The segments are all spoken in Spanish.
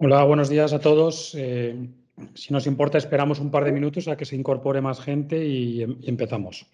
Hola, buenos días a todos. Eh, si nos importa, esperamos un par de minutos a que se incorpore más gente y em, empezamos.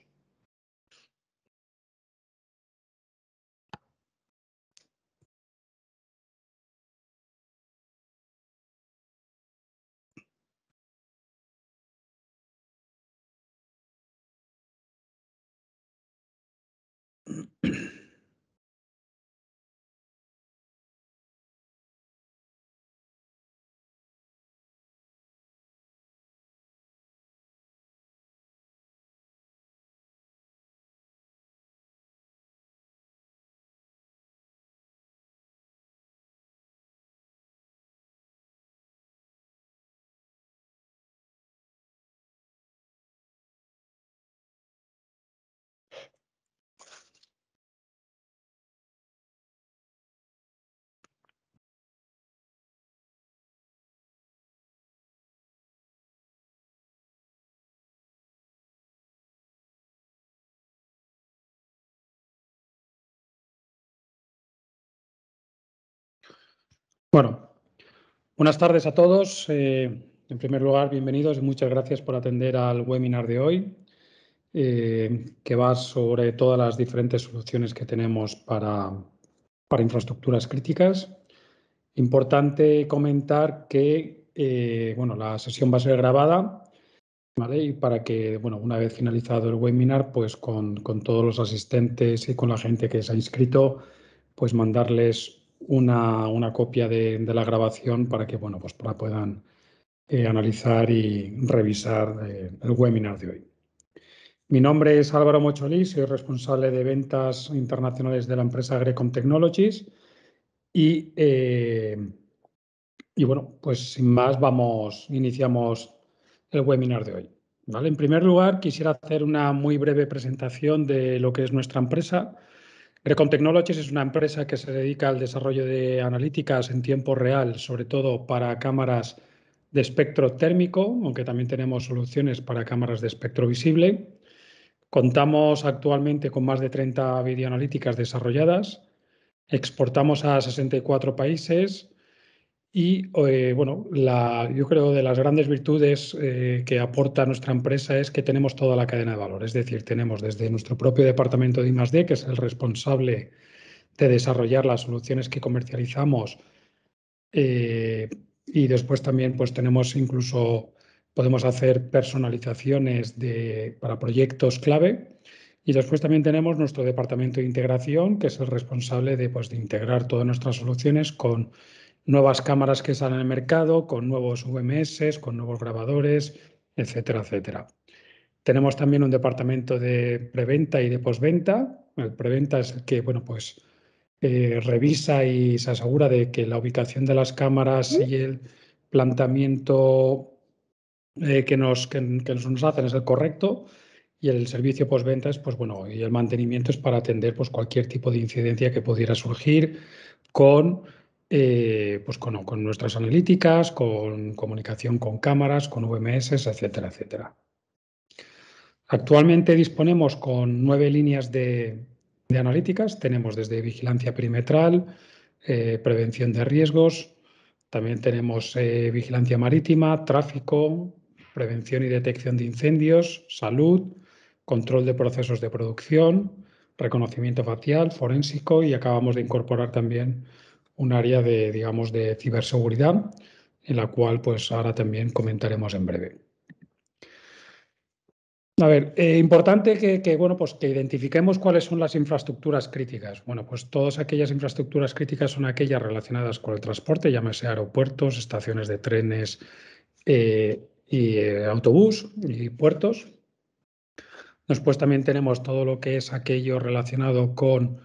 Bueno, buenas tardes a todos. Eh, en primer lugar, bienvenidos y muchas gracias por atender al webinar de hoy, eh, que va sobre todas las diferentes soluciones que tenemos para, para infraestructuras críticas. Importante comentar que eh, bueno, la sesión va a ser grabada y para que bueno, una vez finalizado el webinar, pues con, con todos los asistentes y con la gente que se ha inscrito, pues mandarles una, copia de, la grabación para que bueno, pues para puedan eh, analizar y revisar eh, el webinar de hoy. Mi nombre es Álvaro Mocholí, soy responsable de ventas internacionales de la empresa Grecom Technologies y, eh, y bueno, pues sin más vamos, iniciamos el webinar de hoy. En primer lugar, quisiera hacer una muy breve presentación de lo que es nuestra empresa, Recon Technologies es una empresa que se dedica al desarrollo de analíticas en tiempo real, sobre todo para cámaras de espectro térmico, aunque también tenemos soluciones para cámaras de espectro visible. Contamos actualmente con más de 30 videoanalíticas desarrolladas. Exportamos a 64 países y eh, bueno, la, yo creo de las grandes virtudes eh, que aporta nuestra empresa es que tenemos toda la cadena de valor. Es decir, tenemos desde nuestro propio departamento de I+D, que es el responsable de desarrollar las soluciones que comercializamos, eh, y después también pues tenemos incluso podemos hacer personalizaciones para proyectos clave. Y después también tenemos nuestro departamento de integración, que es el responsable de, pues, de integrar todas nuestras soluciones con nuevas cámaras que salen al mercado, con nuevos VMS, con nuevos grabadores, etcétera, etcétera. Tenemos también un departamento de preventa y de postventa. El preventa es el que, bueno, pues eh, revisa y se asegura de que la ubicación de las cámaras y el planteamiento eh, que, nos, que, nos hacen es el correcto. Y el servicio postventa es, pues bueno, y el mantenimiento es para atender pues, cualquier tipo de incidencia que pudiera surgir con eh, pues con, nuestras analíticas, con comunicación con cámaras, con VMS, etcétera, etcétera. Actualmente disponemos con nueve líneas de, analíticas. Tenemos desde vigilancia perimetral, eh, prevención de riesgos, también tenemos eh, vigilancia marítima, tráfico, prevención y detección de incendios, salud, control de procesos de producción, reconocimiento facial, forénsico y acabamos de incorporar también un área de, digamos, de ciberseguridad, en la cual pues ahora también comentaremos en breve. A ver, eh, importante que, bueno, pues que identifiquemos cuáles son las infraestructuras críticas. Bueno, pues todas aquellas infraestructuras críticas son aquellas relacionadas con el transporte, llámese aeropuertos, estaciones de trenes eh, y eh, autobús y puertos. Después también tenemos todo lo que es aquello relacionado con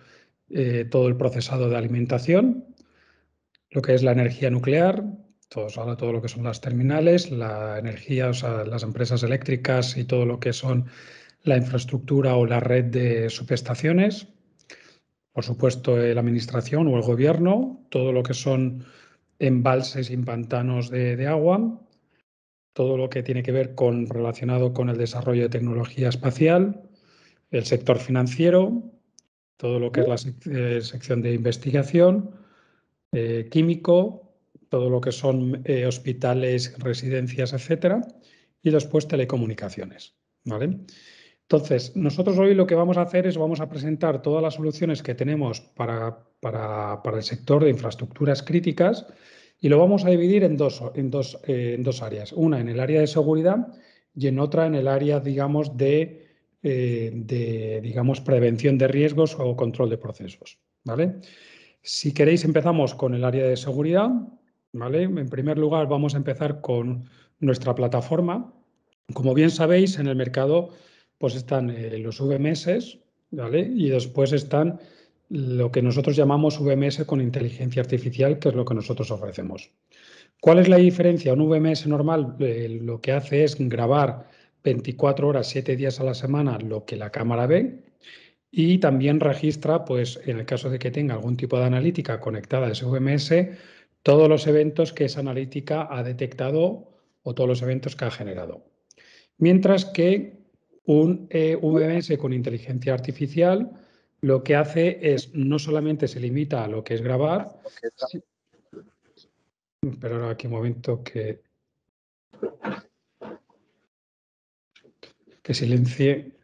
todo el procesado de alimentación, lo que es la energía nuclear, todo lo que son las terminales, la energía, o las empresas eléctricas y todo lo que son la infraestructura o la red de subestaciones, por supuesto eh, la administración o el gobierno, todo lo que son embalses y pantanos de, agua, todo lo que tiene que ver con relacionado con el desarrollo de tecnología espacial, el sector financiero, todo lo que es la eh, sección de investigación, eh, químico, todo lo que son eh, hospitales, residencias, etcétera, y después telecomunicaciones. ¿vale? Entonces, nosotros hoy lo que vamos a hacer es vamos a presentar todas las soluciones que tenemos para, para, para el sector de infraestructuras críticas y lo vamos a dividir en dos, en dos, eh, en dos áreas. Una en el área de seguridad y en otra en el área, digamos, de, de digamos, prevención de riesgos o control de procesos. ¿vale? Si queréis, empezamos con el área de seguridad. ¿vale? En primer lugar, vamos a empezar con nuestra plataforma. Como bien sabéis, en el mercado pues están eh, los VMS ¿vale? y después están lo que nosotros llamamos VMS con inteligencia artificial, que es lo que nosotros ofrecemos. ¿Cuál es la diferencia? Un VMS normal eh, lo que hace es grabar 24 horas, 7 días a la semana lo que la cámara ve y también registra, pues en el caso de que tenga algún tipo de analítica conectada a ese VMS, todos los eventos que esa analítica ha detectado o todos los eventos que ha generado. Mientras que un VMS eh, con inteligencia artificial lo que hace es no solamente se limita a lo que es grabar, pero pero aquí un momento que que silencie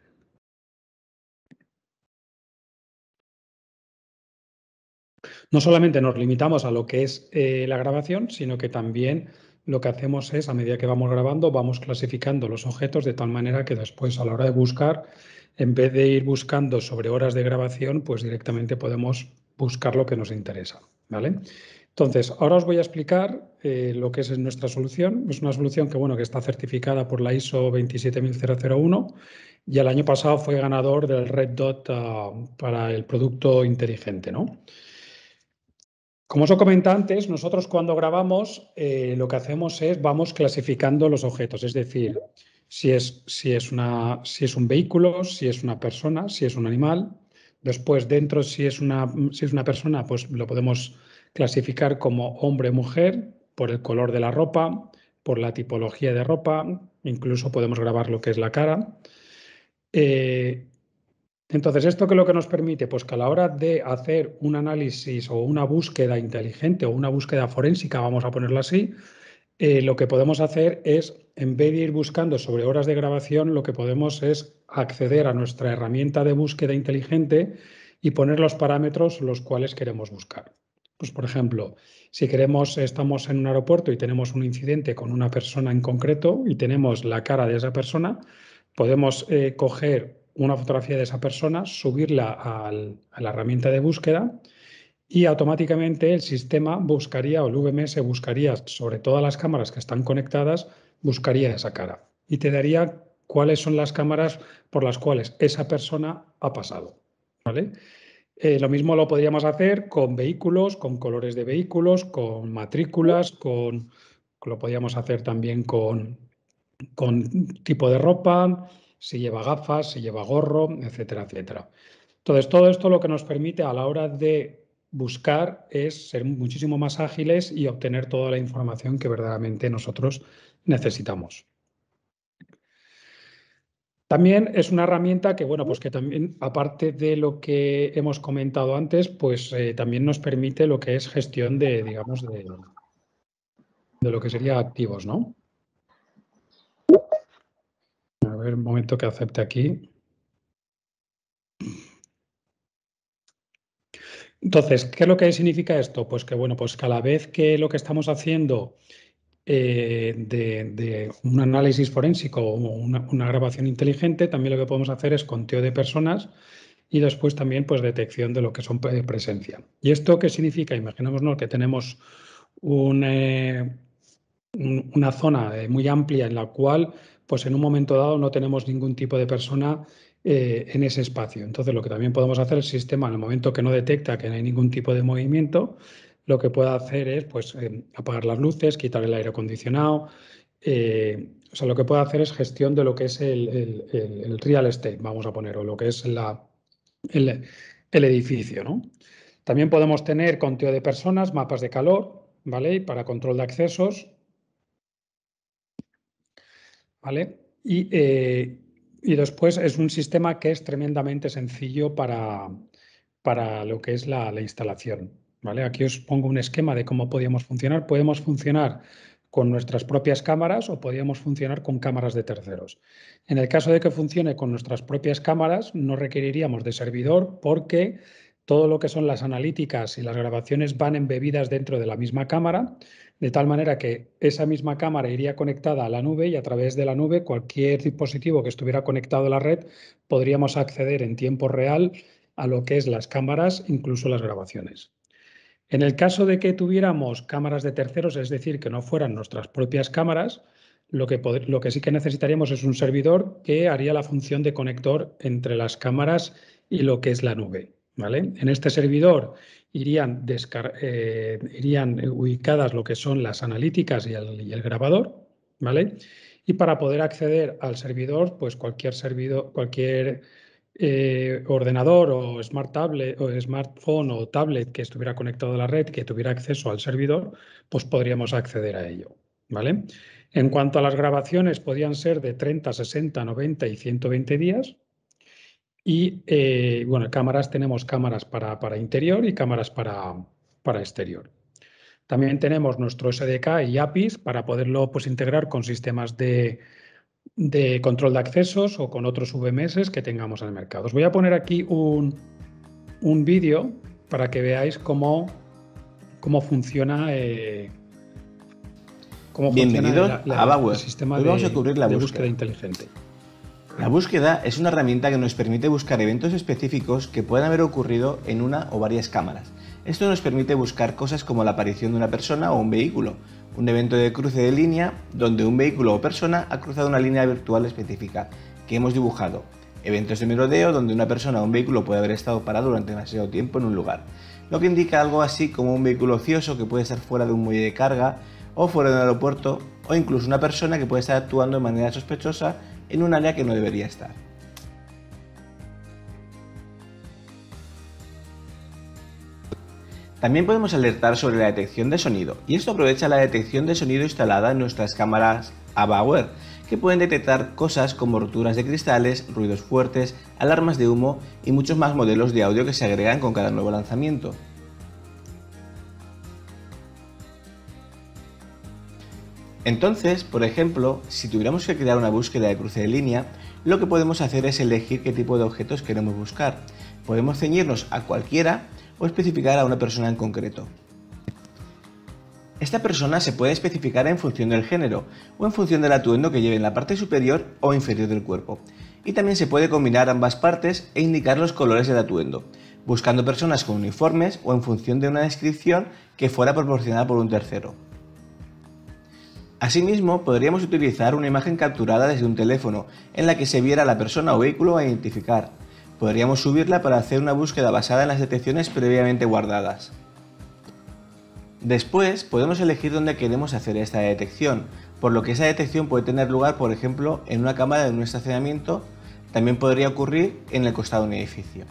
No solamente nos limitamos a lo que es eh, la grabación, sino que también lo que hacemos es, a medida que vamos grabando, vamos clasificando los objetos de tal manera que después a la hora de buscar, en vez de ir buscando sobre horas de grabación, pues directamente podemos buscar lo que nos interesa. ¿vale? Entonces, ahora os voy a explicar eh, lo que es nuestra solución. Es una solución que, bueno, que está certificada por la ISO 27001 y el año pasado fue ganador del Red Dot ah, para el producto inteligente. ¿no? Como os comentado antes, nosotros cuando grabamos eh, lo que hacemos es vamos clasificando los objetos, es decir, si es, si, es una, si es un vehículo, si es una persona, si es un animal. Después, dentro, si es una, es una persona, pues lo podemos clasificar como hombre-mujer por el color de la ropa, por la tipología de ropa, incluso podemos grabar lo que es la cara. Eh, entonces, ¿esto qué es lo que nos permite? Pues que a la hora de hacer un análisis o una búsqueda inteligente o una búsqueda forénsica, vamos a ponerlo así, eh, lo que podemos hacer es, en vez de ir buscando sobre horas de grabación, lo que podemos es acceder a nuestra herramienta de búsqueda inteligente y poner los parámetros los cuales queremos buscar. Pues, por ejemplo, si queremos, estamos en un aeropuerto y tenemos un incidente con una persona en concreto y tenemos la cara de esa persona, podemos eh, coger una fotografía de esa persona, subirla al, a la herramienta de búsqueda y automáticamente el sistema buscaría o el VMS buscaría sobre todas las cámaras que están conectadas, buscaría esa cara y te daría cuáles son las cámaras por las cuales esa persona ha pasado. ¿vale? Eh, lo mismo lo podríamos hacer con vehículos, con colores de vehículos, con matrículas, con lo podríamos hacer también con, con tipo de ropa, si lleva gafas, si lleva gorro, etcétera, etcétera. Entonces, todo esto lo que nos permite a la hora de buscar es ser muchísimo más ágiles y obtener toda la información que verdaderamente nosotros necesitamos. También es una herramienta que, bueno, pues que también, aparte de lo que hemos comentado antes, pues eh, también nos permite lo que es gestión de, digamos, de, de lo que sería activos, ¿no? ver un momento que acepte aquí. Entonces, ¿qué es lo que significa esto? Pues que bueno, pues cada vez que lo que estamos haciendo eh, de, un análisis forénsico o una, grabación inteligente, también lo que podemos hacer es conteo de personas y después también pues detección de lo que son eh, presencia. ¿Y esto qué significa? Imaginémonos que tenemos eh, una zona muy amplia en la cual pues en un momento dado no tenemos ningún tipo de persona eh, en ese espacio. Entonces, lo que también podemos hacer, el sistema, en el momento que no detecta que no hay ningún tipo de movimiento, lo que puede hacer es pues, eh, apagar las luces, quitar el aire acondicionado. Eh, o sea, lo que puede hacer es gestión de lo que es el, real estate, vamos a poner, o lo que es la, el, edificio. También podemos tener conteo de personas, mapas de calor, ¿vale? para control de accesos, eh, y, después es un sistema que es tremendamente sencillo para, lo que es la, instalación, ¿vale? Aquí os pongo un esquema de cómo podíamos funcionar. Podemos funcionar con nuestras propias cámaras o podíamos funcionar con cámaras de terceros. En el caso de que funcione con nuestras propias cámaras, no requeriríamos de servidor porque todo lo que son las analíticas y las grabaciones van embebidas dentro de la misma cámara, de tal manera que esa misma cámara iría conectada a la nube y a través de la nube cualquier dispositivo que estuviera conectado a la red podríamos acceder en tiempo real a lo que es las cámaras, incluso las grabaciones. En el caso de que tuviéramos cámaras de terceros, es decir, que no fueran nuestras propias cámaras, lo que, lo que sí que necesitaríamos es un servidor que haría la función de conector entre las cámaras y lo que es la nube. ¿vale? En este servidor eh, irían, ubicadas lo que son las analíticas y el, grabador, ¿vale? Y para poder acceder al servidor, pues cualquier servidor, cualquier eh, ordenador o smart tablet o smartphone o tablet que estuviera conectado a la red, que tuviera acceso al servidor, pues podríamos acceder a ello, ¿vale? En cuanto a las grabaciones, podían ser de 30, 60, 90 y 120 días, y eh, bueno, cámaras tenemos cámaras para, para interior y cámaras para, para, exterior. También tenemos nuestro SDK y APIs para poderlo pues, integrar con sistemas de, de control de accesos o con otros VMS que tengamos en el mercado. Os voy a poner aquí un, un vídeo para que veáis cómo, cómo funciona. Eh, cómo funciona El sistema de, la búsqueda inteligente. La búsqueda es una herramienta que nos permite buscar eventos específicos que puedan haber ocurrido en una o varias cámaras. Esto nos permite buscar cosas como la aparición de una persona o un vehículo, un evento de cruce de línea donde un vehículo o persona ha cruzado una línea virtual específica que hemos dibujado, eventos de merodeo donde una persona o un vehículo puede haber estado parado durante demasiado tiempo en un lugar, lo que indica algo así como un vehículo ocioso que puede estar fuera de un muelle de carga o fuera de un aeropuerto o incluso una persona que puede estar actuando de manera sospechosa en un área que no debería estar. También podemos alertar sobre la detección de sonido, y esto aprovecha la detección de sonido instalada en nuestras cámaras Abawer, que pueden detectar cosas como roturas de cristales, ruidos fuertes, alarmas de humo y muchos más modelos de audio que se agregan con cada nuevo lanzamiento. Entonces, por ejemplo, si tuviéramos que crear una búsqueda de cruce de línea, lo que podemos hacer es elegir qué tipo de objetos queremos buscar. Podemos ceñirnos a cualquiera o especificar a una persona en concreto. Esta persona se puede especificar en función del género o en función del atuendo que lleve en la parte superior o inferior del cuerpo. Y también se puede combinar ambas partes e indicar los colores del atuendo, buscando personas con uniformes o en función de una descripción que fuera proporcionada por un tercero. Asimismo, podríamos utilizar una imagen capturada desde un teléfono en la que se viera la persona o vehículo a identificar. Podríamos subirla para hacer una búsqueda basada en las detecciones previamente guardadas. Después podemos elegir dónde queremos hacer esta detección, por lo que esa detección puede tener lugar, por ejemplo, en una cámara de un estacionamiento, también podría ocurrir en el costado de un edificio.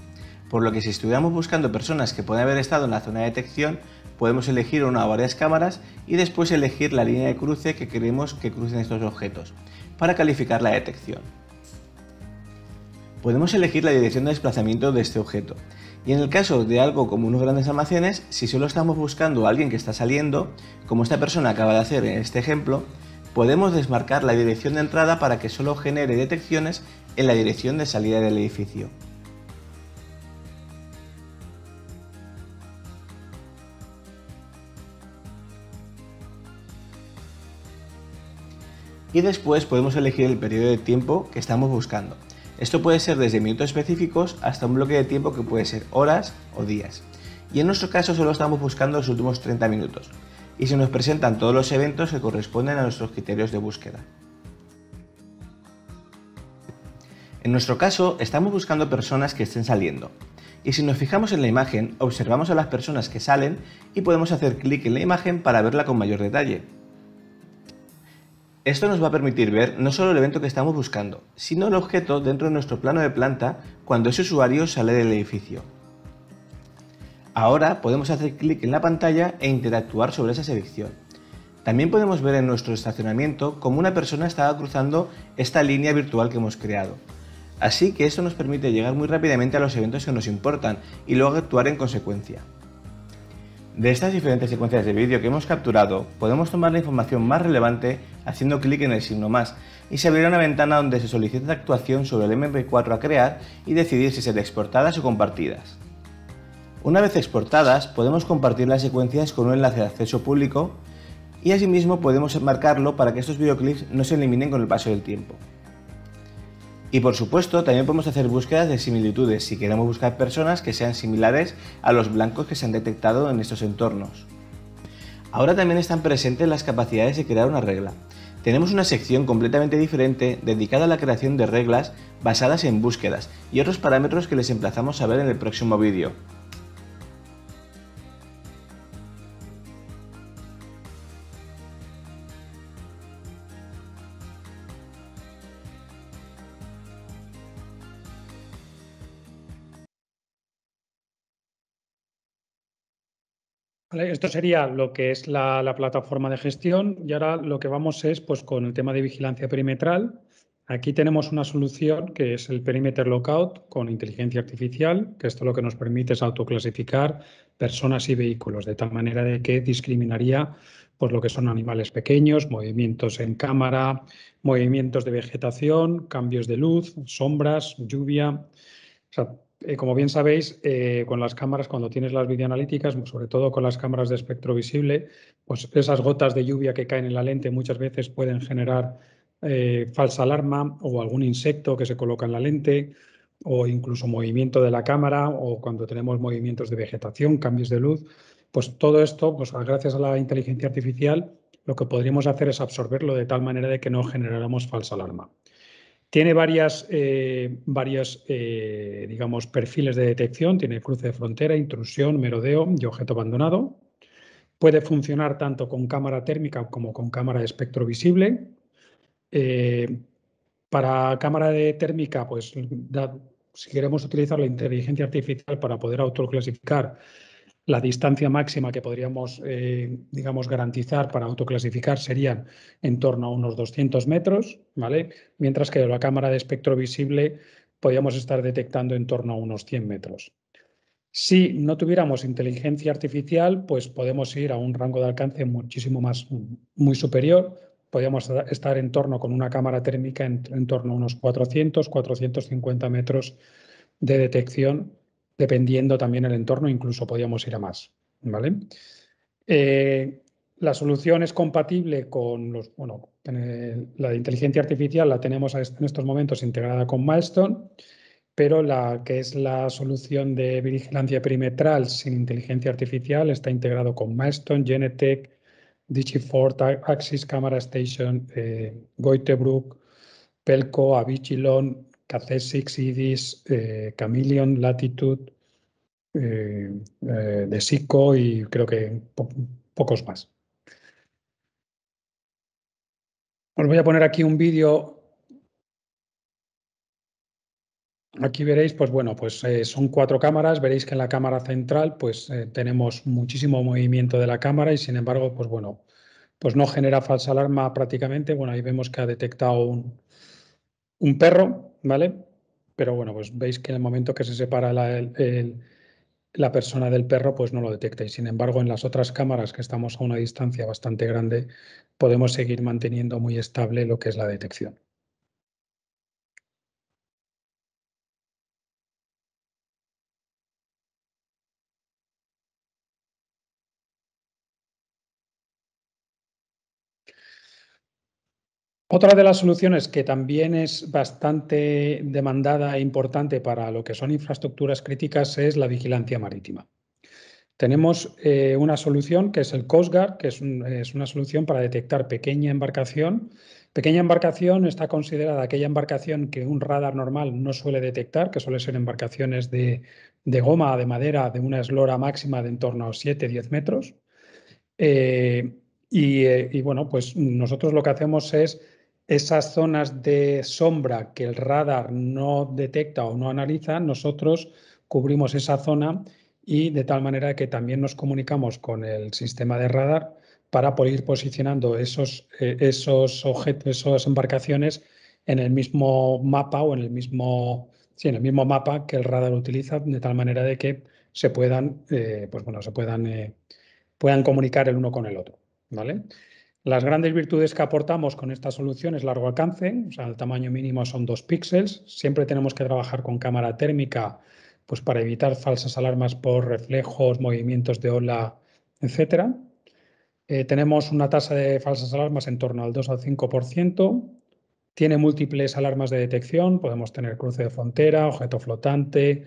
Por lo que si estuviéramos buscando personas que pueden haber estado en la zona de detección, podemos elegir una o varias cámaras y después elegir la línea de cruce que queremos que crucen estos objetos para calificar la detección. Podemos elegir la dirección de desplazamiento de este objeto y en el caso de algo como unos grandes almacenes, si solo estamos buscando a alguien que está saliendo, como esta persona acaba de hacer en este ejemplo, podemos desmarcar la dirección de entrada para que solo genere detecciones en la dirección de salida del edificio. y después podemos elegir el periodo de tiempo que estamos buscando. Esto puede ser desde minutos específicos hasta un bloque de tiempo que puede ser horas o días. Y en nuestro caso solo estamos buscando los últimos 30 minutos y se nos presentan todos los eventos que corresponden a nuestros criterios de búsqueda. En nuestro caso, estamos buscando personas que estén saliendo. Y si nos fijamos en la imagen, observamos a las personas que salen y podemos hacer clic en la imagen para verla con mayor detalle. Esto nos va a permitir ver no solo el evento que estamos buscando, sino el objeto dentro de nuestro plano de planta cuando ese usuario sale del edificio. Ahora podemos hacer clic en la pantalla e interactuar sobre esa selección. También podemos ver en nuestro estacionamiento cómo una persona estaba cruzando esta línea virtual que hemos creado. Así que esto nos permite llegar muy rápidamente a los eventos que nos importan y luego actuar en consecuencia. De estas diferentes secuencias de vídeo que hemos capturado, podemos tomar la información más relevante haciendo clic en el signo más y se abrirá una ventana donde se solicita actuación sobre el MP4 a crear y decidir si ser exportadas o compartidas. Una vez exportadas, podemos compartir las secuencias con un enlace de acceso público y asimismo podemos marcarlo para que estos videoclips no se eliminen con el paso del tiempo. Y por supuesto, también podemos hacer búsquedas de similitudes si queremos buscar personas que sean similares a los blancos que se han detectado en estos entornos. Ahora también están presentes las capacidades de crear una regla. Tenemos una sección completamente diferente dedicada a la creación de reglas basadas en búsquedas y otros parámetros que les emplazamos a ver en el próximo vídeo. esto sería lo que es la, plataforma de gestión y ahora lo que vamos es pues, con el tema de vigilancia perimetral. Aquí tenemos una solución que es el Perimeter Lockout con inteligencia artificial, que esto lo que nos permite es autoclasificar personas y vehículos, de tal manera de que discriminaría por pues, lo que son animales pequeños, movimientos en cámara, movimientos de vegetación, cambios de luz, sombras, lluvia. Eh, como bien sabéis, eh, con las cámaras, cuando tienes las videoanalíticas, sobre todo con las cámaras de espectro visible, pues esas gotas de lluvia que caen en la lente muchas veces pueden generar eh, falsa alarma o algún insecto que se coloca en la lente o incluso movimiento de la cámara o cuando tenemos movimientos de vegetación, cambios de luz. Pues todo esto, pues gracias a la inteligencia artificial, lo que podríamos hacer es absorberlo de tal manera de que no generáramos falsa alarma. Tiene varias, eh, varios eh, digamos, perfiles de detección, tiene cruce de frontera, intrusión, merodeo y objeto abandonado. Puede funcionar tanto con cámara térmica como con cámara de espectro visible. Eh, para cámara de térmica, pues si queremos utilizar la inteligencia artificial para poder autoclasificar la distancia máxima que podríamos, eh, digamos, garantizar para autoclasificar serían en torno a unos 200 metros, ¿vale? Mientras que la cámara de espectro visible podríamos estar detectando en torno a unos 100 metros. Si no tuviéramos inteligencia artificial, pues podemos ir a un rango de alcance muchísimo más, muy superior. Podríamos estar en torno con una cámara térmica en, en torno a unos 400, 450 metros de detección dependiendo también el entorno, incluso podíamos ir a más. ¿vale? Eh, la solución es compatible con los, bueno, eh, la de inteligencia artificial la tenemos en estos momentos integrada con Milestone, pero la que es la solución de vigilancia perimetral sin inteligencia artificial está integrado con Milestone, Genetech, Digifort, Axis Camera Station, eh, Goitebrook, Pelco, Avigilon, kc 6 IDIS, eh, Chameleon, Latitude, eh, eh, de SICO y creo que pocos más. Os voy a poner aquí un vídeo. Aquí veréis, pues bueno, pues eh, son cuatro cámaras. Veréis que en la cámara central, pues eh, tenemos muchísimo movimiento de la cámara y sin embargo, pues bueno, pues no genera falsa alarma prácticamente. Bueno, ahí vemos que ha detectado un, un perro ¿vale? Pero bueno, pues veis que en el momento que se separa la, la persona del perro, pues no lo detecta. Y sin embargo, en las otras cámaras, que estamos a una distancia bastante grande, podemos seguir manteniendo muy estable lo que es la detección. Otra de las soluciones que también es bastante demandada e importante para lo que son infraestructuras críticas es la vigilancia marítima. Tenemos eh, una solución que es el COSGAR, que es, una solución para detectar pequeña embarcación. Pequeña embarcación está considerada aquella embarcación que un radar normal no suele detectar, que suele ser embarcaciones de, goma, de madera, de una eslora máxima de en torno a 7-10 metros. Eh, eh, y bueno, pues nosotros lo que hacemos es esas zonas de sombra que el radar no detecta o no analiza, nosotros cubrimos esa zona y de tal manera que también nos comunicamos con el sistema de radar para poder ir posicionando esos, eh, esos objetos, esas embarcaciones en el mismo mapa o en el mismo, en el mismo mapa que el radar utiliza, de tal manera de que se puedan, eh, pues bueno, se puedan, eh, puedan comunicar el uno con el otro. ¿vale? Las grandes virtudes que aportamos con esta solución es largo alcance, o sea, el tamaño mínimo son dos píxeles. Siempre tenemos que trabajar con cámara térmica pues para evitar falsas alarmas por reflejos, movimientos de ola, etc. Eh, tenemos una tasa de falsas alarmas en torno al 2 al 5%. Tiene múltiples alarmas de detección, podemos tener cruce de frontera, objeto flotante,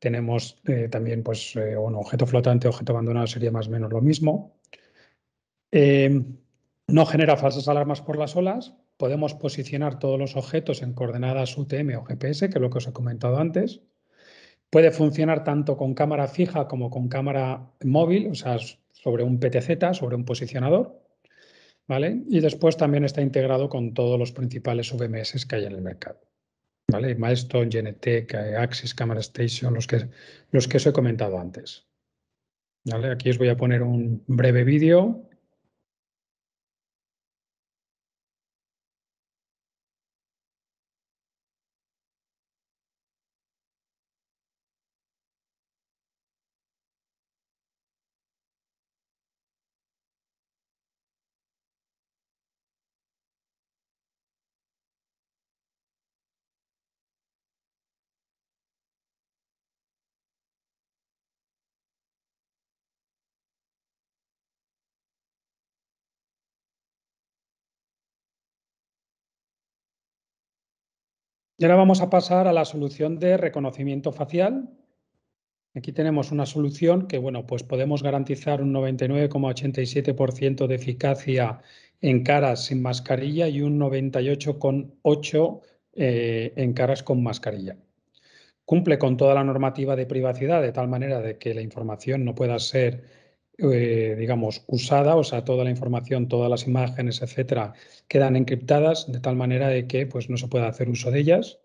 tenemos eh, también pues, eh, un objeto flotante, objeto abandonado sería más o menos lo mismo. No genera falsas alarmas por las olas. Podemos posicionar todos los objetos en coordenadas UTM o GPS, que es lo que os he comentado antes. Puede funcionar tanto con cámara fija como con cámara móvil, o sea, sobre un PTZ, sobre un posicionador. ¿Vale? Y después también está integrado con todos los principales VMS que hay en el mercado. ¿Vale? Milestone, Axis, Camera Station, los que, los que os he comentado antes. ¿Vale? Aquí os voy a poner un breve vídeo Y ahora vamos a pasar a la solución de reconocimiento facial. Aquí tenemos una solución que, bueno, pues podemos garantizar un 99,87% de eficacia en caras sin mascarilla y un 98,8% eh, en caras con mascarilla. Cumple con toda la normativa de privacidad de tal manera de que la información no pueda ser eh, digamos, usada, o sea, toda la información, todas las imágenes, etcétera, quedan encriptadas de tal manera de que pues, no se pueda hacer uso de ellas.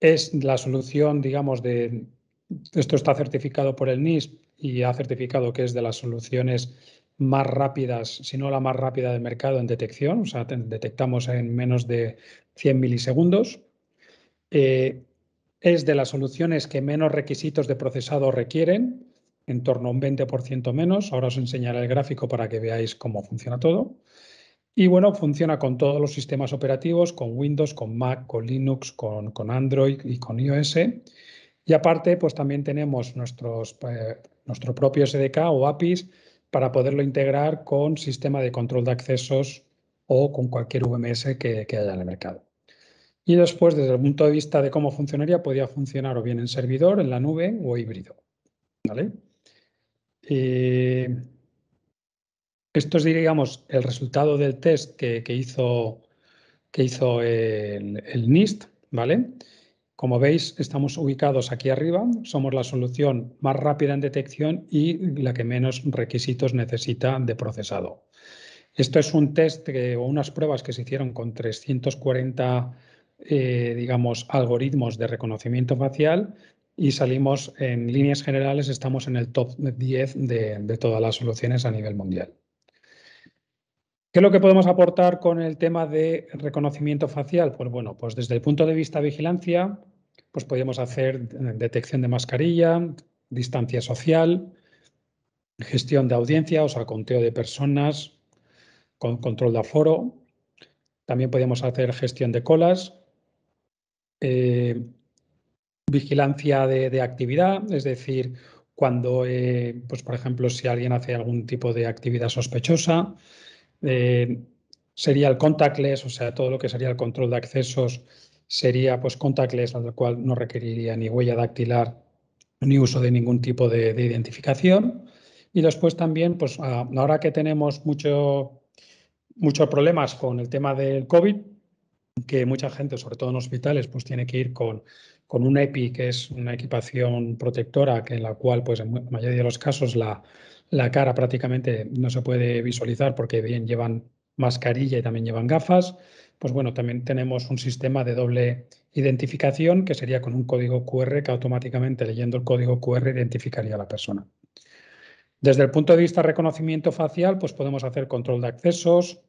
Es la solución, digamos, de esto está certificado por el NIST y ha certificado que es de las soluciones más rápidas, si no la más rápida del mercado en detección, o sea, detectamos en menos de 100 milisegundos. Eh, es de las soluciones que menos requisitos de procesado requieren, en torno a un 20% menos. Ahora os enseñaré el gráfico para que veáis cómo funciona todo. Y bueno, funciona con todos los sistemas operativos, con Windows, con Mac, con Linux, con, con Android y con iOS. Y aparte, pues también tenemos nuestros, eh, nuestro propio SDK o APIs para poderlo integrar con sistema de control de accesos o con cualquier VMS que, haya en el mercado. Y después, desde el punto de vista de cómo funcionaría, podría funcionar o bien en servidor, en la nube o híbrido. ¿Vale? Eh, esto es, digamos, el resultado del test que, hizo, que hizo el, NIST, ¿vale? Como veis, estamos ubicados aquí arriba, somos la solución más rápida en detección y la que menos requisitos necesita de procesado. Esto es un test o unas pruebas que se hicieron con 340, eh, digamos, algoritmos de reconocimiento facial y salimos en líneas generales, estamos en el top 10 de, todas las soluciones a nivel mundial. ¿Qué es lo que podemos aportar con el tema de reconocimiento facial? Pues bueno, pues desde el punto de vista de vigilancia, pues podemos hacer eh, detección de mascarilla, distancia social, gestión de audiencia, o sea, conteo de personas, con control de aforo. También podemos hacer gestión de colas, eh, vigilancia de, actividad, es decir, cuando, eh, pues por ejemplo, si alguien hace algún tipo de actividad sospechosa, eh, sería el contactless, o sea, todo lo que sería el control de accesos sería pues contactless, al cual no requeriría ni huella dactilar ni uso de ningún tipo de, identificación. Y después también, pues ah, ahora que tenemos mucho, muchos problemas con el tema del COVID, que mucha gente, sobre todo en hospitales, pues tiene que ir con con un EPI, que es una equipación protectora, que en la cual, pues en la mayoría de los casos, la, la cara prácticamente no se puede visualizar porque bien llevan mascarilla y también llevan gafas. Pues bueno, también tenemos un sistema de doble identificación que sería con un código QR que automáticamente leyendo el código QR identificaría a la persona. Desde el punto de vista reconocimiento facial, pues podemos hacer control de accesos,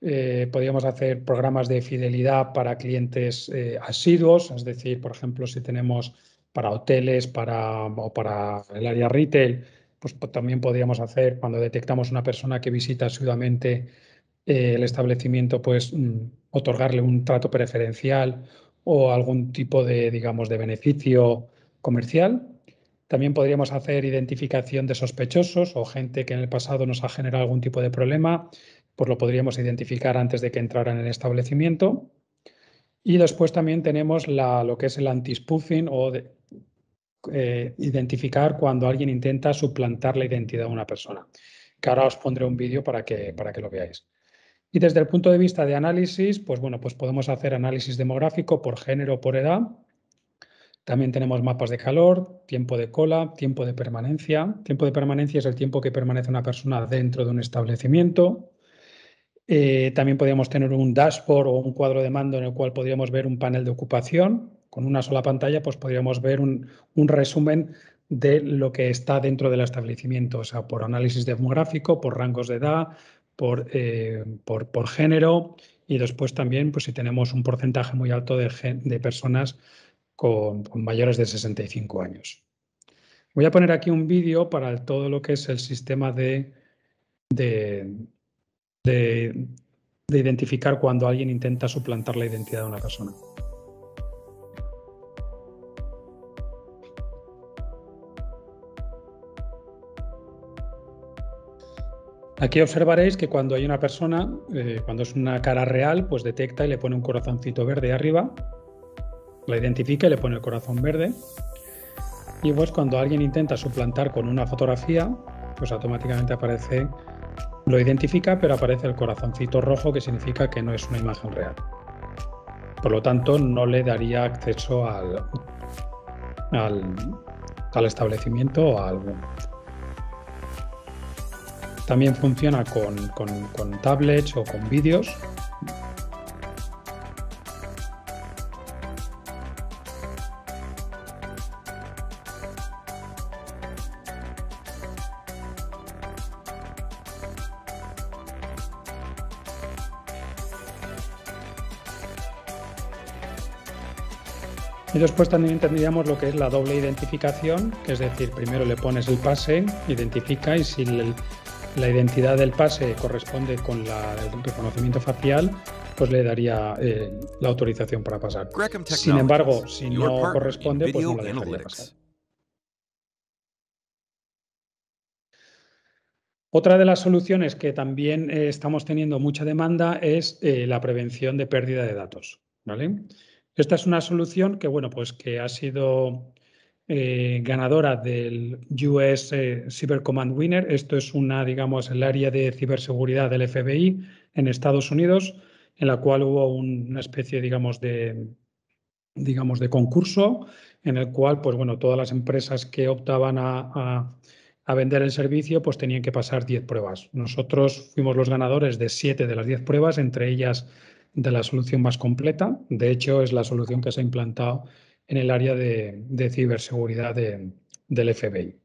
eh, podríamos hacer programas de fidelidad para clientes eh, asiduos, es decir, por ejemplo, si tenemos para hoteles o para el área retail, pues también podríamos hacer cuando detectamos una persona que visita asiduamente eh, el establecimiento, pues mm, otorgarle un trato preferencial o algún tipo de, digamos, de beneficio comercial. También podríamos hacer identificación de sospechosos o gente que en el pasado nos ha generado algún tipo de problema pues lo podríamos identificar antes de que entrara en el establecimiento. Y después también tenemos la, lo que es el anti-spoofing o eh, identificar cuando alguien intenta suplantar la identidad de una persona. Que ahora os pondré un vídeo para que, para que lo veáis. Y desde el punto de vista de análisis, pues bueno, pues podemos hacer análisis demográfico por género, por edad. También tenemos mapas de calor, tiempo de cola, tiempo de permanencia. Tiempo de permanencia es el tiempo que permanece una persona dentro de un establecimiento. Eh, también podríamos tener un dashboard o un cuadro de mando en el cual podríamos ver un panel de ocupación. Con una sola pantalla, pues podríamos ver un, resumen de lo que está dentro del establecimiento, o sea, por análisis demográfico, por rangos de edad, por, eh, por, género y después también, pues si tenemos un porcentaje muy alto de, personas con, mayores de 65 años. Voy a poner aquí un vídeo para todo lo que es el sistema de, de, de, identificar cuando alguien intenta suplantar la identidad de una persona. Aquí observaréis que cuando hay una persona, eh, cuando es una cara real, pues detecta y le pone un corazoncito verde arriba, la identifica y le pone el corazón verde. Y pues cuando alguien intenta suplantar con una fotografía, pues automáticamente aparece lo identifica, pero aparece el corazoncito rojo que significa que no es una imagen real. Por lo tanto, no le daría acceso al, establecimiento o a algo. También funciona con tablets o con vídeos Y después también tendríamos lo que es la doble identificación, que es decir, primero le pones el pase, identifica y si la identidad del pase corresponde con el reconocimiento facial, pues le daría eh, la autorización para pasar. Sin embargo, si no corresponde, pues no la dejaría pasar. Otra de las soluciones que también eh, estamos teniendo mucha demanda es eh, la prevención de pérdida de datos. ¿vale? Esta es una solución que, bueno, pues que ha sido eh, ganadora del US eh, Cyber Command Winner. Esto es una, digamos, el área de ciberseguridad del FBI en Estados Unidos, en la cual hubo una especie, digamos, de digamos, de concurso, en el cual, pues bueno, todas las empresas que optaban a, vender el servicio, pues tenían que pasar 10 pruebas. Nosotros fuimos los ganadores de 7 de las 10 pruebas, entre ellas de la solución más completa. De hecho, es la solución que se ha implantado en el área de, ciberseguridad del FBI.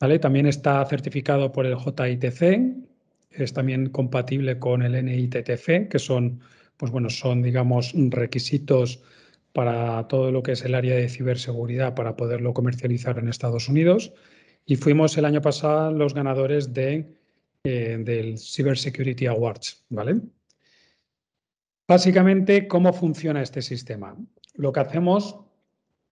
¿Vale? También está certificado por el JITC, es también compatible con el NITTF, que son, pues bueno, son, digamos, requisitos para todo lo que es el área de ciberseguridad para poderlo comercializar en Estados Unidos. Y fuimos el año pasado los ganadores de, eh, del Cyber Security Awards, ¿vale? Básicamente, ¿cómo funciona este sistema? Lo que hacemos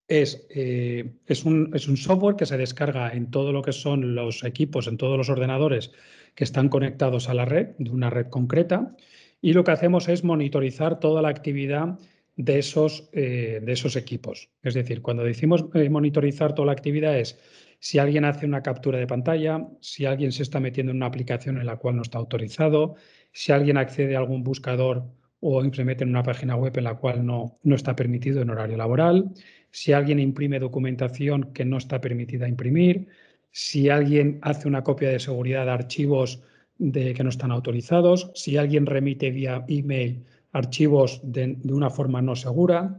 es, eh, es, un, software que se descarga en todo lo que son los equipos, en todos los ordenadores que están conectados a la red, de una red concreta, y lo que hacemos es monitorizar toda la actividad de esos, eh, de esos equipos. Es decir, cuando decimos eh, monitorizar toda la actividad es si alguien hace una captura de pantalla, si alguien se está metiendo en una aplicación en la cual no está autorizado, si alguien accede a algún buscador o en una página web en la cual no, está permitido en horario laboral, si alguien imprime documentación que no está permitida imprimir, si alguien hace una copia de seguridad de archivos de, que no están autorizados, si alguien remite vía email archivos de, de una forma no segura,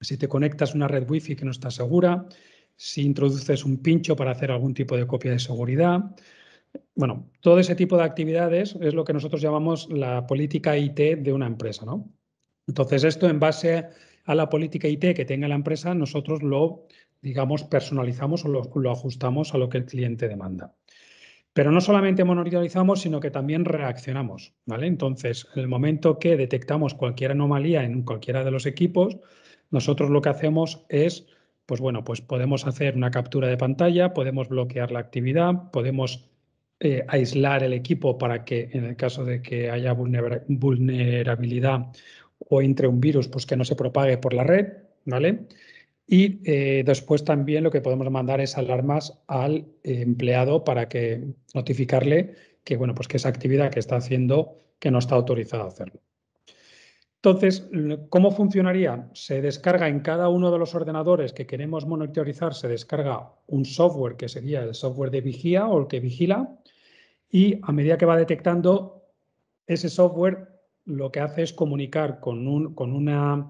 si te conectas a una red wifi que no está segura, si introduces un pincho para hacer algún tipo de copia de seguridad, bueno, todo ese tipo de actividades es lo que nosotros llamamos la política IT de una empresa, ¿no? Entonces, esto en base a la política IT que tenga la empresa, nosotros lo, digamos, personalizamos o lo, ajustamos a lo que el cliente demanda. Pero no solamente monitorizamos, sino que también reaccionamos, ¿vale? Entonces, en el momento que detectamos cualquier anomalía en cualquiera de los equipos, nosotros lo que hacemos es, pues bueno, pues podemos hacer una captura de pantalla, podemos bloquear la actividad, podemos eh, aislar el equipo para que en el caso de que haya vulnerabilidad o entre un virus, pues que no se propague por la red, ¿vale? Y eh, después también lo que podemos mandar es alarmas al empleado para que notificarle que, bueno, pues que esa actividad que está haciendo que no está autorizado a hacerlo. Entonces, ¿cómo funcionaría? Se descarga en cada uno de los ordenadores que queremos monitorizar, se descarga un software que sería el software de vigía o el que vigila, y a medida que va detectando ese software, lo que hace es comunicar con un, con una,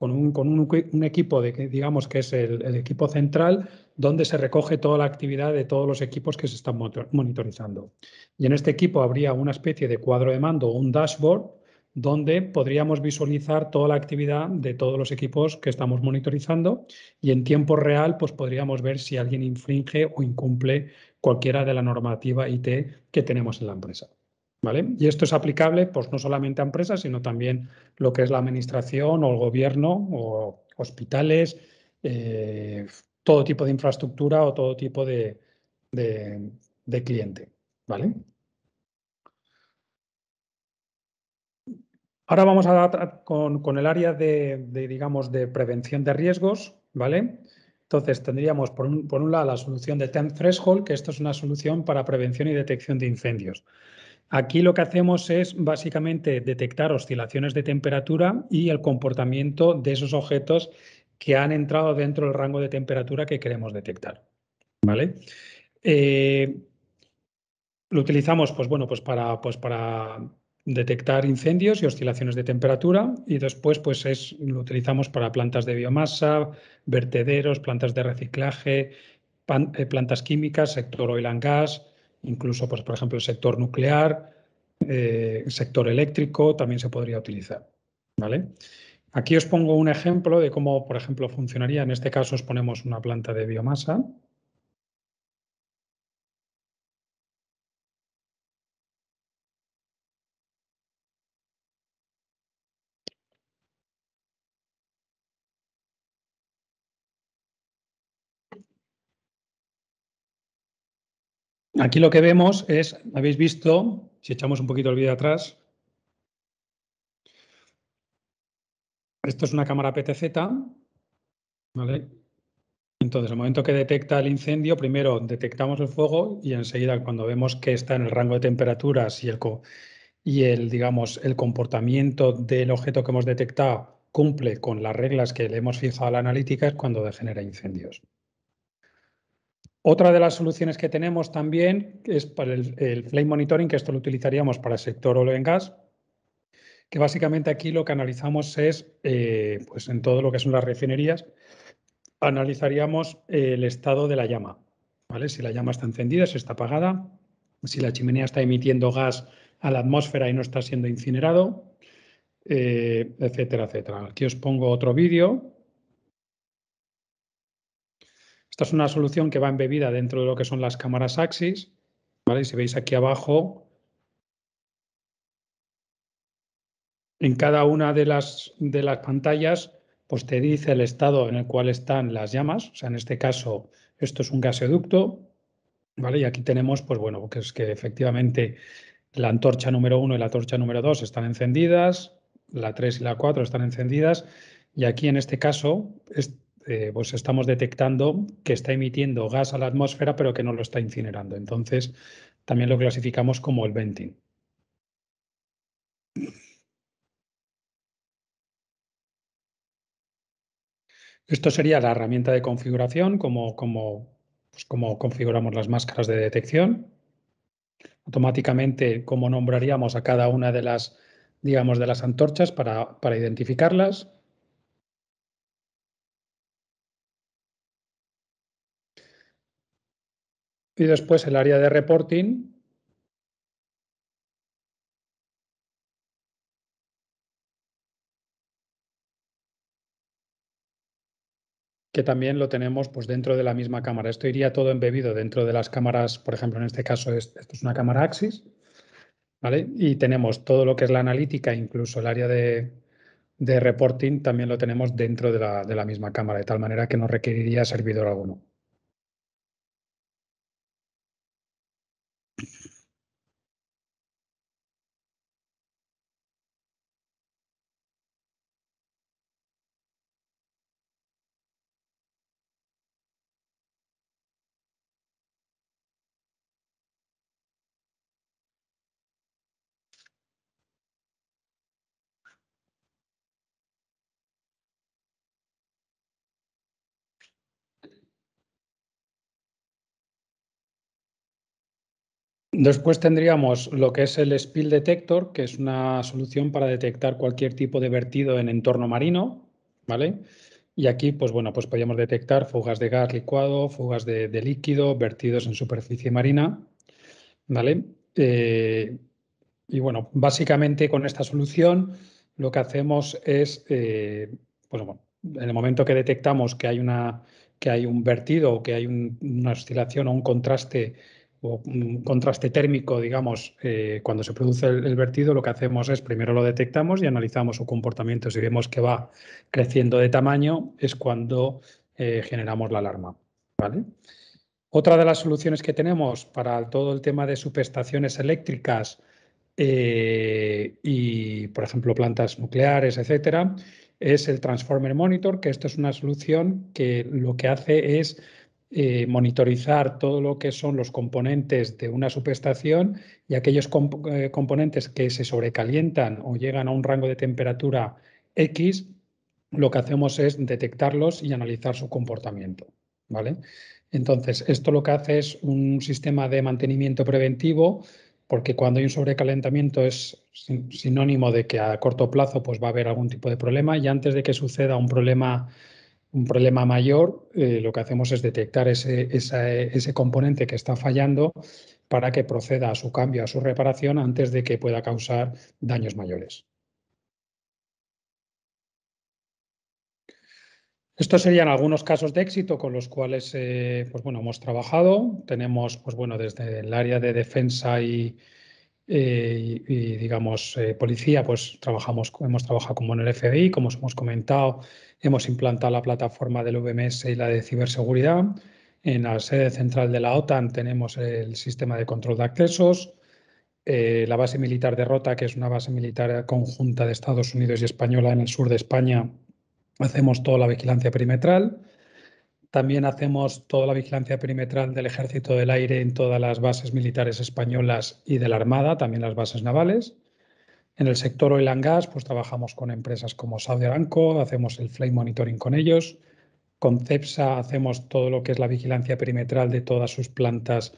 un, equipo, de, digamos que es el, equipo central, donde se recoge toda la actividad de todos los equipos que se están monitorizando. Y en este equipo habría una especie de cuadro de mando o un dashboard donde podríamos visualizar toda la actividad de todos los equipos que estamos monitorizando y en tiempo real pues podríamos ver si alguien infringe o incumple cualquiera de la normativa IT que tenemos en la empresa. ¿Vale? Y esto es aplicable pues, no solamente a empresas, sino también lo que es la administración o el gobierno o hospitales, eh, todo tipo de infraestructura o todo tipo de, de cliente. ¿Vale? Ahora vamos a, con, el área de, digamos, de prevención de riesgos, ¿vale? Entonces tendríamos por un, lado la solución de TEM Threshold, que esto es una solución para prevención y detección de incendios. Aquí lo que hacemos es básicamente detectar oscilaciones de temperatura y el comportamiento de esos objetos que han entrado dentro del rango de temperatura que queremos detectar. ¿Vale? Eh, lo utilizamos, pues bueno, pues para, pues para detectar incendios y oscilaciones de temperatura y después pues es, lo utilizamos para plantas de biomasa, vertederos, plantas de reciclaje, eh, plantas químicas, sector oil and gas, incluso pues, por ejemplo el sector nuclear, eh, sector eléctrico también se podría utilizar. ¿vale? Aquí os pongo un ejemplo de cómo, por ejemplo, funcionaría. En este caso os ponemos una planta de biomasa Aquí lo que vemos es, habéis visto, si echamos un poquito el vídeo atrás, esto es una cámara PTZ, ¿vale? Entonces, el momento que detecta el incendio, primero detectamos el fuego y enseguida cuando vemos que está en el rango de temperaturas y el, y el, digamos, el comportamiento del objeto que hemos detectado cumple con las reglas que le hemos fijado a la analítica es cuando degenera incendios. Otra de las soluciones que tenemos también es para el, flame monitoring, que esto lo utilizaríamos para el sector oleo en gas, que básicamente aquí lo que analizamos es, eh, pues en todo lo que son las refinerías, analizaríamos eh, el estado de la llama, ¿vale? Si la llama está encendida, si está apagada, si la chimenea está emitiendo gas a la atmósfera y no está siendo incinerado, eh, etcétera, etcétera. Aquí os pongo otro vídeo esta es una solución que va embebida dentro de lo que son las cámaras Axis. Y si veis aquí abajo, en cada una de las, de las pantallas pues te dice el estado en el cual están las llamas. O sea, en este caso, esto es un gasoducto. ¿vale? Y aquí tenemos, pues bueno, que es que efectivamente la antorcha número 1 y la antorcha número 2 están encendidas, la 3 y la 4 están encendidas. Y aquí en este caso, eh, pues estamos detectando que está emitiendo gas a la atmósfera, pero que no lo está incinerando. Entonces, también lo clasificamos como el venting. Esto sería la herramienta de configuración, como, como, pues configuramos las máscaras de detección. Automáticamente, como nombraríamos a cada una de las, digamos, de las antorchas para, para identificarlas. Y después el área de reporting, que también lo tenemos pues, dentro de la misma cámara. Esto iría todo embebido dentro de las cámaras, por ejemplo, en este caso esto es una cámara Axis, ¿vale? Y tenemos todo lo que es la analítica, incluso el área de, reporting, también lo tenemos dentro de la, de la misma cámara, de tal manera que no requeriría servidor alguno. Después tendríamos lo que es el Spill Detector, que es una solución para detectar cualquier tipo de vertido en entorno marino, ¿vale? Y aquí, pues bueno, pues podríamos detectar fugas de gas licuado, fugas de, líquido, vertidos en superficie marina, ¿vale? Eh, y bueno, básicamente con esta solución lo que hacemos es, eh, pues bueno, en el momento que detectamos que hay, una, que hay un vertido o que hay una oscilación o un contraste contraste térmico, digamos, eh, cuando se produce el, vertido, lo que hacemos es primero lo detectamos y analizamos su comportamiento. Si vemos que va creciendo de tamaño, es cuando eh, generamos la alarma. Otra de las soluciones que tenemos para todo el tema de subestaciones eléctricas eh, y, por ejemplo, plantas nucleares, etcétera, es el Transformer Monitor, que esto es una solución que lo que hace es eh, monitorizar todo lo que son los componentes de una subestación y aquellos eh, componentes que se sobrecalientan o llegan a un rango de temperatura X, lo que hacemos es detectarlos y analizar su comportamiento. ¿vale? Entonces, esto lo que hace es un sistema de mantenimiento preventivo, porque cuando hay un sobrecalentamiento es sinónimo de que a corto plazo pues, va a haber algún tipo de problema y antes de que suceda un problema un problema mayor, eh, lo que hacemos es detectar ese, componente que está fallando para que proceda a su cambio, a su reparación, antes de que pueda causar daños mayores. Estos serían algunos casos de éxito con los cuales eh, pues bueno, hemos trabajado. Tenemos pues bueno, desde el área de defensa y, eh, y, digamos, eh, policía, pues trabajamos, hemos trabajado como en el FBI, como os hemos comentado, hemos implantado la plataforma del VMS y la de ciberseguridad. En la sede central de la OTAN tenemos el sistema de control de accesos, eh, la base militar de Rota, que es una base militar conjunta de Estados Unidos y española en el sur de España. Hacemos toda la vigilancia perimetral también hacemos toda la vigilancia perimetral del Ejército del Aire en todas las bases militares españolas y de la Armada, también las bases navales. En el sector oil and gas, pues trabajamos con empresas como Saudi Aramco, hacemos el flame monitoring con ellos. Con CEPSA hacemos todo lo que es la vigilancia perimetral de todas sus plantas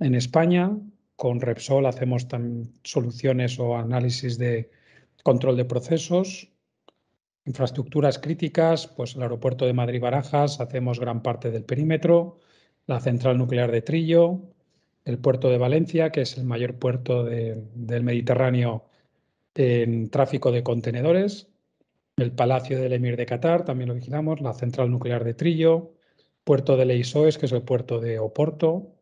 en España. Con Repsol hacemos soluciones o análisis de control de procesos. Infraestructuras críticas, pues el aeropuerto de Madrid-Barajas, hacemos gran parte del perímetro, la central nuclear de Trillo, el puerto de Valencia, que es el mayor puerto del Mediterráneo en tráfico de contenedores, el Palacio del Emir de Qatar, también lo vigilamos, la central nuclear de Trillo, puerto de Leisoes, que es el puerto de Oporto.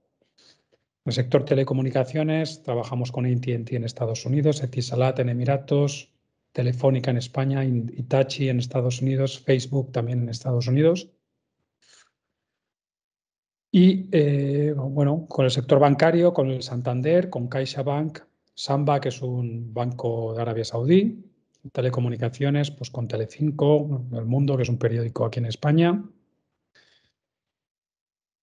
el sector telecomunicaciones, trabajamos con AT&T en Estados Unidos, Etisalat en Emiratos, Telefónica en España, Itachi en Estados Unidos, Facebook también en Estados Unidos. Y eh, bueno, con el sector bancario, con el Santander, con CaixaBank, Samba, que es un banco de Arabia Saudí, telecomunicaciones, pues con Telecinco, El Mundo, que es un periódico aquí en España.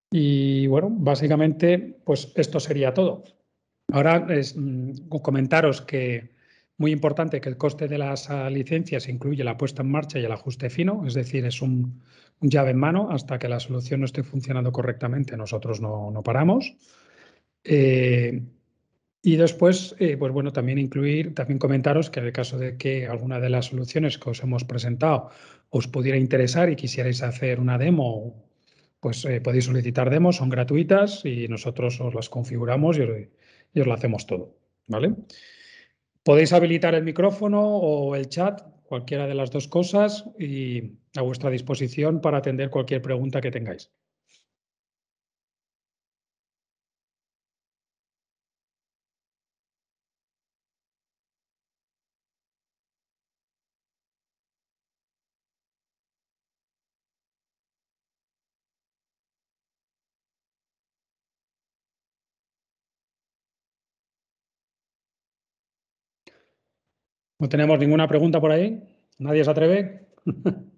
Y bueno, básicamente, pues esto sería todo. Ahora es, mm, comentaros que muy importante que el coste de las ah, licencias incluye la puesta en marcha y el ajuste fino, es decir, es un, llave en mano hasta que la solución no esté funcionando correctamente, nosotros no, paramos. Eh, y después, eh, pues bueno, también incluir, también comentaros que en el caso de que alguna de las soluciones que os hemos presentado os pudiera interesar y quisierais hacer una demo, pues eh, podéis solicitar demos, son gratuitas y nosotros os las configuramos y os, lo hacemos todo, ¿vale? Podéis habilitar el micrófono o el chat, cualquiera de las dos cosas, y a vuestra disposición para atender cualquier pregunta que tengáis. ¿No tenemos ninguna pregunta por ahí? ¿Nadie se atreve?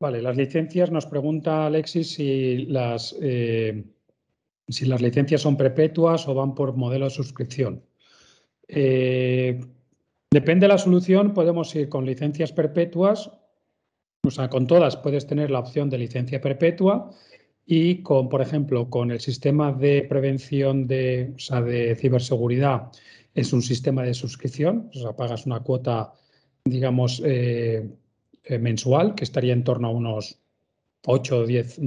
Vale, las licencias, nos pregunta Alexis si las, eh, si las licencias son perpetuas o van por modelo de suscripción. Eh, Depende de la solución, podemos ir con licencias perpetuas, o sea, con todas puedes tener la opción de licencia perpetua y con, por ejemplo, con el sistema de prevención de, o sea, de ciberseguridad, es un sistema de suscripción, o sea, pagas una cuota, digamos, eh, eh, mensual, que estaría en torno a unos 8 o 10,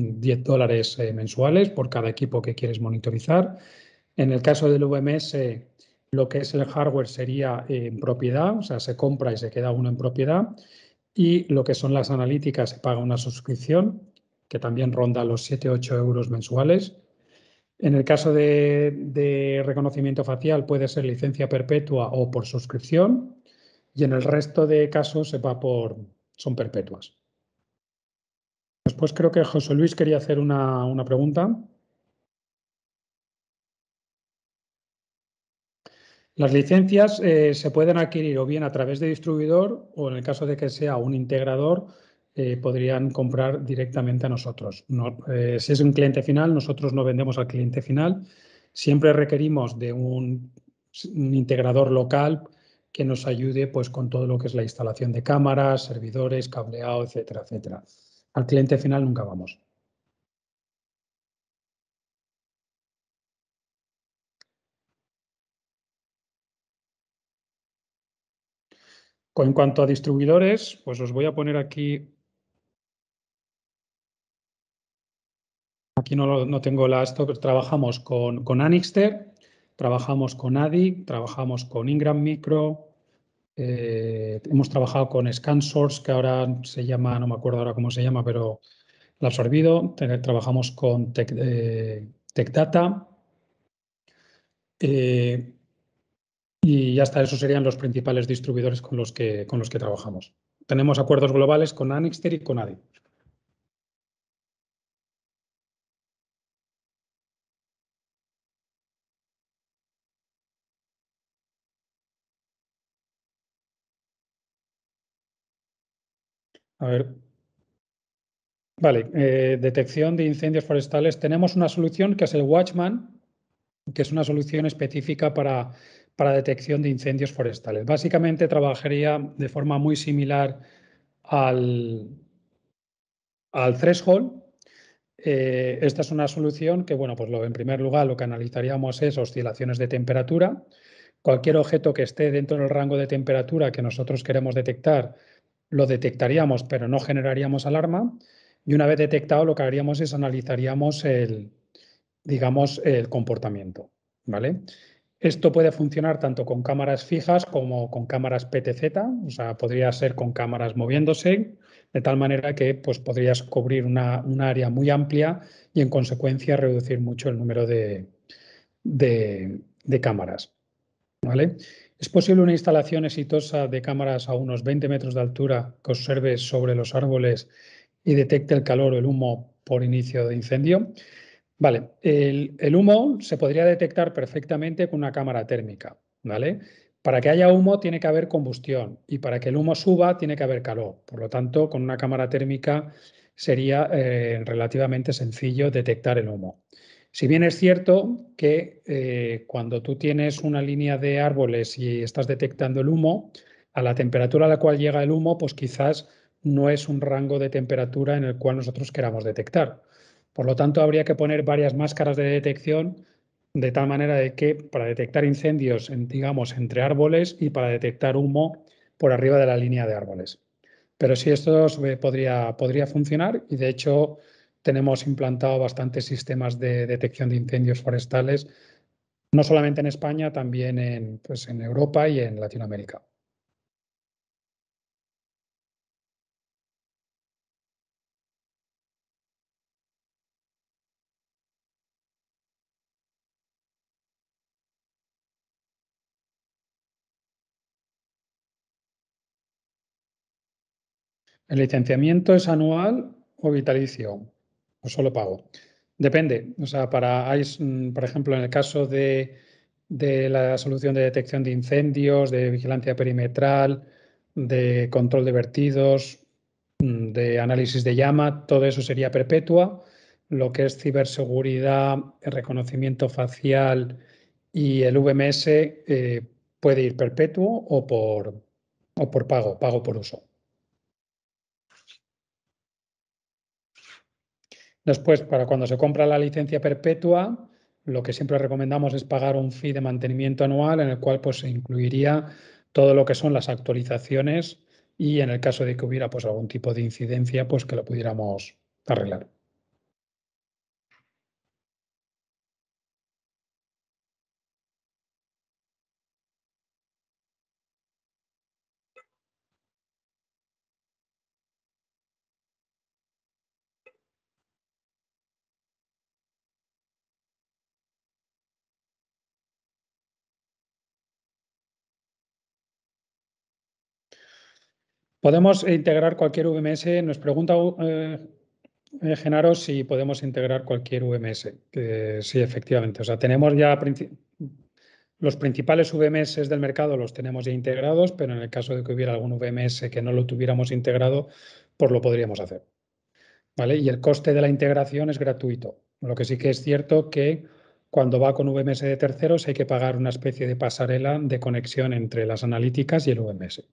dólares eh, mensuales por cada equipo que quieres monitorizar. En el caso del VMS, lo que es el hardware sería eh, en propiedad, o sea, se compra y se queda uno en propiedad, y lo que son las analíticas se paga una suscripción, que también ronda los 7-8 euros mensuales. En el caso de, reconocimiento facial puede ser licencia perpetua o por suscripción, y en el resto de casos se va por, son perpetuas. Después creo que José Luis quería hacer una, una pregunta. Las licencias eh, se pueden adquirir o bien a través de distribuidor o en el caso de que sea un integrador, eh, podrían comprar directamente a nosotros. Eh, si es un cliente final, nosotros no vendemos al cliente final. Siempre requerimos de un, un, integrador local que nos ayude pues, con todo lo que es la instalación de cámaras, servidores, cableado, etcétera, etcétera. Al cliente final nunca vamos. Pues en cuanto a distribuidores, pues os voy a poner aquí... Aquí no, no tengo la... Esto, trabajamos con, Anixter, trabajamos con ADI, trabajamos con Ingram Micro, eh, hemos trabajado con ScanSource, que ahora se llama, no me acuerdo ahora cómo se llama, pero la absorbido. Trabajamos con Tech, eh, tech Data. Eh, y ya está, esos serían los principales distribuidores con los que, con los que trabajamos. Tenemos acuerdos globales con Anixter y con ADI. A ver. Vale, eh, detección de incendios forestales. Tenemos una solución que es el Watchman, que es una solución específica para para detección de incendios forestales. Básicamente trabajaría de forma muy similar al, al threshold. Eh, esta es una solución que, bueno, pues lo, en primer lugar lo que analizaríamos es oscilaciones de temperatura. Cualquier objeto que esté dentro del rango de temperatura que nosotros queremos detectar, lo detectaríamos, pero no generaríamos alarma. Y una vez detectado, lo que haríamos es analizaríamos el, digamos, el comportamiento. ¿Vale? Esto puede funcionar tanto con cámaras fijas como con cámaras PTZ, o sea, podría ser con cámaras moviéndose, de tal manera que pues, podrías cubrir una, área muy amplia y en consecuencia reducir mucho el número de, de, cámaras. Es posible una instalación exitosa de cámaras a unos 20 metros de altura que observe sobre los árboles y detecte el calor o el humo por inicio de incendio. Vale, el, humo se podría detectar perfectamente con una cámara térmica, ¿vale? Para que haya humo tiene que haber combustión y para que el humo suba tiene que haber calor. Por lo tanto, con una cámara térmica sería eh, relativamente sencillo detectar el humo. Si bien es cierto que eh, cuando tú tienes una línea de árboles y estás detectando el humo, a la temperatura a la cual llega el humo, pues quizás no es un rango de temperatura en el cual nosotros queramos detectar. Por lo tanto, habría que poner varias máscaras de detección de tal manera de que para detectar incendios, digamos, entre árboles y para detectar humo por arriba de la línea de árboles. Pero sí, esto eh, podría, podría funcionar y de hecho tenemos implantado bastantes sistemas de detección de incendios forestales, no solamente en España, también en pues, Europa y en Latinoamérica. ¿El licenciamiento es anual o vitalicio? ¿O solo pago? Depende. O sea, para, mm, por ejemplo, en el caso de, la solución de detección de incendios, de vigilancia perimetral, de control de vertidos, mm, de análisis de llama, todo eso sería perpetua. Lo que es ciberseguridad, reconocimiento facial y el VMS eh, puede ir perpetuo o por, o por pago, pago por uso. Después, para cuando se compra la licencia perpetua, lo que siempre recomendamos es pagar un fee de mantenimiento anual en el cual pues, se incluiría todo lo que son las actualizaciones y en el caso de que hubiera pues, algún tipo de incidencia, pues que lo pudiéramos arreglar. Podemos integrar cualquier VMS. Nos pregunta eh, eh, Genaro si podemos integrar cualquier VMS. sí, efectivamente. O sea, tenemos ya los principales VMS del mercado los tenemos ya integrados, pero en el caso de que hubiera algún VMS que no lo tuviéramos integrado, pues lo podríamos hacer. ¿Vale? Y el coste de la integración es gratuito. Lo que sí que es cierto que cuando va con VMS de terceros hay que pagar una especie de pasarela de conexión entre las analíticas y el VMS.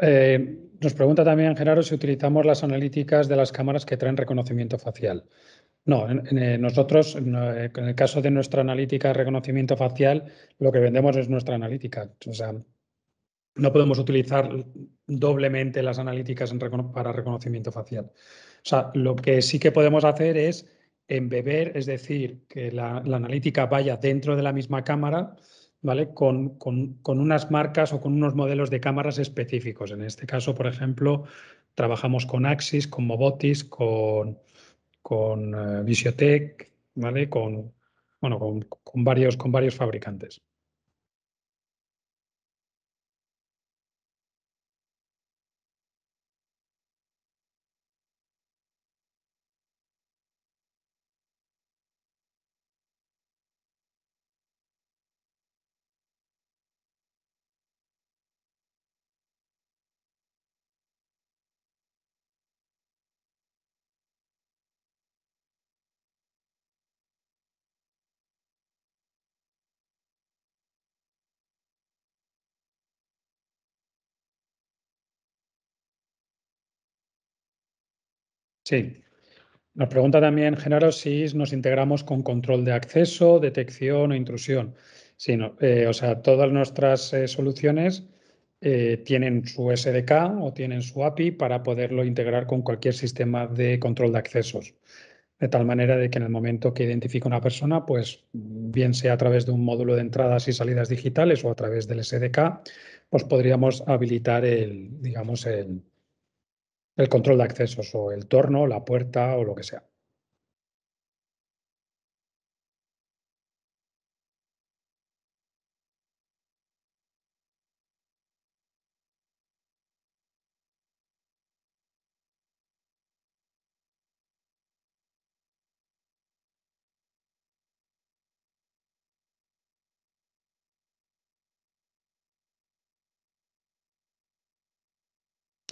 Eh, nos pregunta también Gerardo si utilizamos las analíticas de las cámaras que traen reconocimiento facial. No, eh, nosotros, eh, en el caso de nuestra analítica de reconocimiento facial, lo que vendemos es nuestra analítica. O sea, no podemos utilizar doblemente las analíticas para reconocimiento facial. O sea, lo que sí que podemos hacer es embeber, es decir, que la analítica vaya dentro de la misma cámara, con, con, unas marcas o con unos modelos de cámaras específicos. En este caso, por ejemplo, trabajamos con Axis, con Mobotis, con, con eh, Visiotech, Con, con, varios, con varios fabricantes. Sí. Nos pregunta también, Genaro, si nos integramos con control de acceso, detección o intrusión. Sí, eh, o sea, todas nuestras eh, soluciones eh, tienen su SDK o tienen su API para poderlo integrar con cualquier sistema de control de accesos. De tal manera de que en el momento que identifica una persona, pues bien sea a través de un módulo de entradas y salidas digitales o a través del SDK, pues podríamos habilitar el, digamos, el, el control de accesos o el torno, la puerta o lo que sea.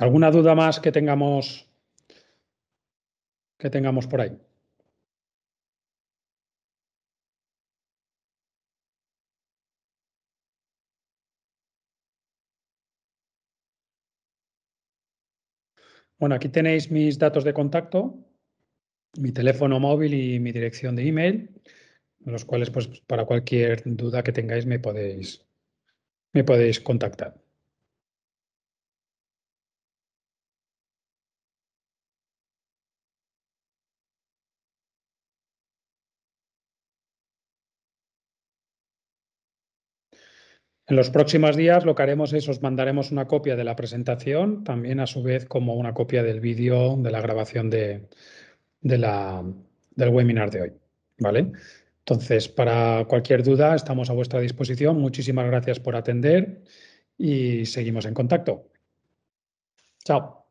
¿Alguna duda más que tengamos que tengamos por ahí? Bueno, aquí tenéis mis datos de contacto, mi teléfono móvil y mi dirección de email, los cuales pues para cualquier duda que tengáis me podéis me podéis contactar. En los próximos días lo que haremos es os mandaremos una copia de la presentación, también a su vez como una copia del vídeo de la grabación de, del webinar de hoy. ¿vale? Entonces, para cualquier duda estamos a vuestra disposición. Muchísimas gracias por atender y seguimos en contacto. Chao.